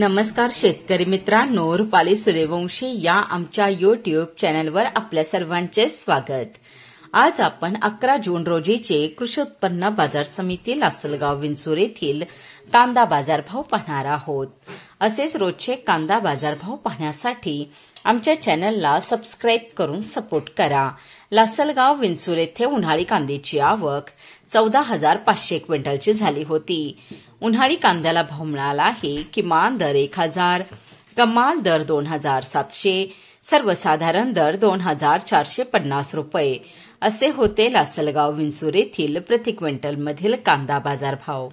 नमस्कार शेतकरी मित्रांनो रुपाली सूर्यवंशी या आमच्या युट्यूब चॅनलवर आपल्या सर्वांचे स्वागत आज आपण अकरा जून रोजीचे कृषी उत्पन्न बाजार समिती लासलगाव विंचूर येथील कांदा बाजारभाव पाहणार आहोत असेच रोजचे कांदा बाजारभाव पाहण्यासाठी आमच्या चॅनलला सबस्क्राईब करून सपोर्ट करा लासलगाव विंचूर येथे उन्हाळी कांद्याची आवक चौदा हजार पाचशे क्विंटलची झाली होती उन्हाळी कांद्याला भाव मिळाला आहे किमान दर एक हजार कमाल दर दोन हजार सातशे सर्वसाधारण दर दोन हजार चारशे पन्नास रुपये असे होते लासलगाव विंचूर येथील प्रति क्विंटल मधील कांदा भाव।